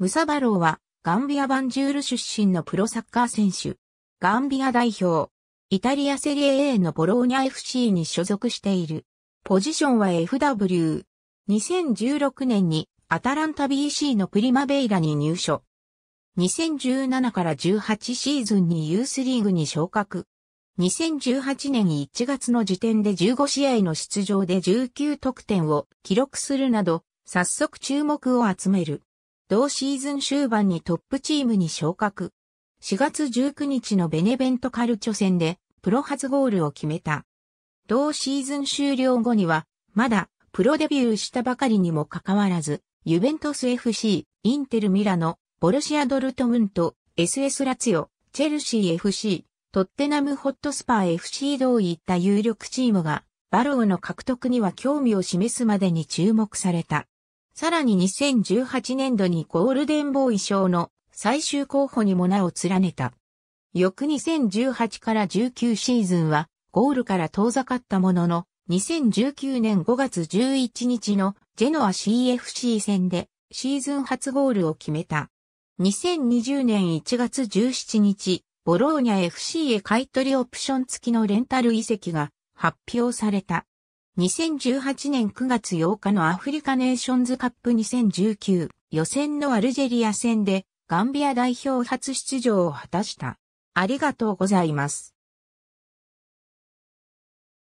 ムサバローは、ガンビア・バンジュール出身のプロサッカー選手。ガンビア代表。イタリアセリエ A のボローニャ FC に所属している。ポジションは FW。2016年にアタランタ BC のプリマベイラに入所。2017から18シーズンにユースリーグに昇格。2018年1月の時点で15試合の出場で19得点を記録するなど、早速注目を集める。同シーズン終盤にトップチームに昇格。4月19日のベネベントカルチョ戦でプロ初ゴールを決めた。同シーズン終了後には、まだプロデビューしたばかりにもかかわらず、ユベントス FC、インテルミラノ、ボルシアドルトムント、SS ラツヨ、チェルシー FC、トッテナムホットスパー FC 同いった有力チームが、バローの獲得には興味を示すまでに注目された。さらに2018年度にゴールデンボーイ賞の最終候補にも名を連ねた。翌2018から19シーズンはゴールから遠ざかったものの、2019年5月11日のジェノア CFC 戦でシーズン初ゴールを決めた。2020年1月17日、ボローニャ FC へ買取オプション付きのレンタル移籍が発表された。2018年9月8日のアフリカネーションズカップ2019予選のアルジェリア戦でガンビア代表初出場を果たした。ありがとうございます。